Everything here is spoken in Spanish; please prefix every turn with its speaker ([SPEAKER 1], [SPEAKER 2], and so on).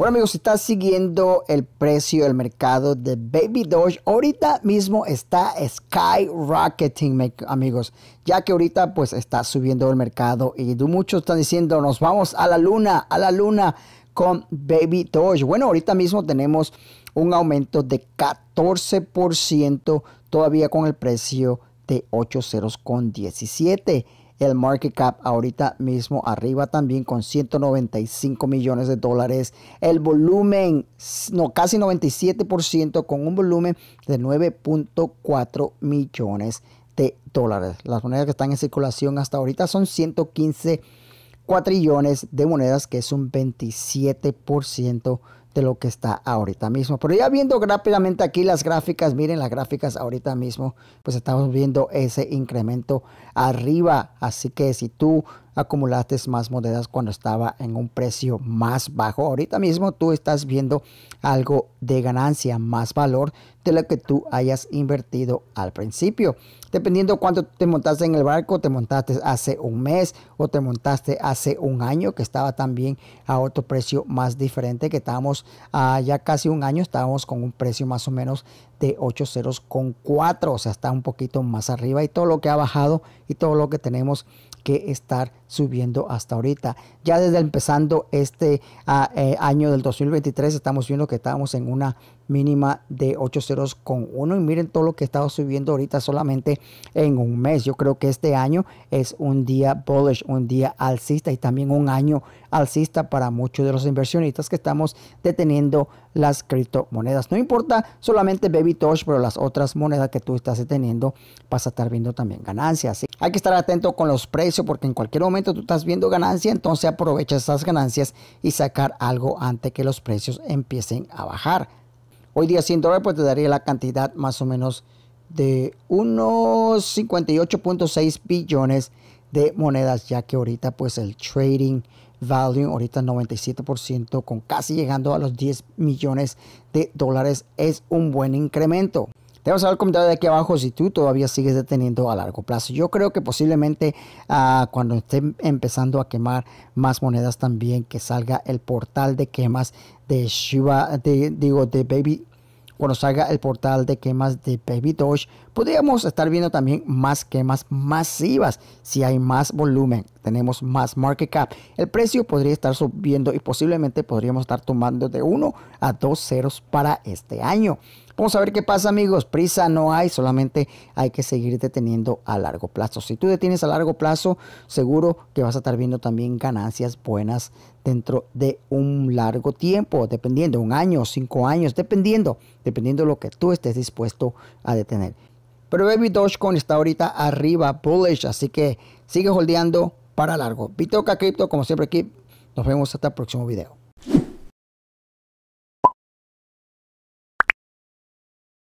[SPEAKER 1] Bueno amigos, si estás siguiendo el precio del mercado de Baby Doge, ahorita mismo está skyrocketing amigos, ya que ahorita pues está subiendo el mercado y muchos están diciendo nos vamos a la luna, a la luna con Baby Doge. Bueno, ahorita mismo tenemos un aumento de 14% todavía con el precio de 8 ceros con 17 el market cap ahorita mismo arriba también con 195 millones de dólares. El volumen, no, casi 97% con un volumen de 9.4 millones de dólares. Las monedas que están en circulación hasta ahorita son 115 cuatrillones de monedas, que es un 27% de lo que está ahorita mismo. Pero ya viendo rápidamente aquí las gráficas, miren las gráficas ahorita mismo, pues estamos viendo ese incremento arriba. Así que si tú acumulaste más monedas cuando estaba en un precio más bajo, ahorita mismo tú estás viendo algo de ganancia, más valor de lo que tú hayas invertido al principio. Dependiendo cuánto te montaste en el barco, te montaste hace un mes o te montaste hace un año que estaba también a otro precio más diferente que estábamos ya casi un año, estábamos con un precio más o menos de ocho ceros con cuatro o sea, está un poquito más arriba y todo lo que ha bajado y todo lo que tenemos que estar subiendo hasta ahorita. Ya desde empezando este ah, eh, año del 2023 estamos viendo que estábamos en una mínima de 8.01 y miren todo lo que he estado subiendo ahorita solamente en un mes. Yo creo que este año es un día bullish, un día alcista y también un año alcista para muchos de los inversionistas que estamos deteniendo las criptomonedas. No importa solamente Baby Tosh, pero las otras monedas que tú estás deteniendo vas a estar viendo también ganancias. Hay que estar atento con los precios porque en cualquier momento tú estás viendo ganancia, entonces aprovecha esas ganancias y sacar algo antes que los precios empiecen a bajar. Hoy día 100 dólares pues te daría la cantidad más o menos de unos 58.6 billones de monedas, ya que ahorita pues el trading value, ahorita 97% con casi llegando a los 10 millones de dólares es un buen incremento vamos a ver el comentario de aquí abajo si tú todavía sigues deteniendo a largo plazo. Yo creo que posiblemente ah, cuando estén empezando a quemar más monedas también que salga el portal de quemas de Shiba, digo, de Baby, cuando salga el portal de quemas de Baby Doge, Podríamos estar viendo también más quemas masivas si hay más volumen, tenemos más market cap. El precio podría estar subiendo y posiblemente podríamos estar tomando de 1 a 2 ceros para este año. Vamos a ver qué pasa amigos, prisa no hay, solamente hay que seguir deteniendo a largo plazo. Si tú detienes a largo plazo, seguro que vas a estar viendo también ganancias buenas dentro de un largo tiempo, dependiendo, un año, cinco años, dependiendo, dependiendo lo que tú estés dispuesto a detener. Pero Baby Dogecoin está ahorita arriba, bullish, así que sigue holdeando para largo. Bitoca Crypto, como siempre, aquí. Nos vemos hasta el próximo video.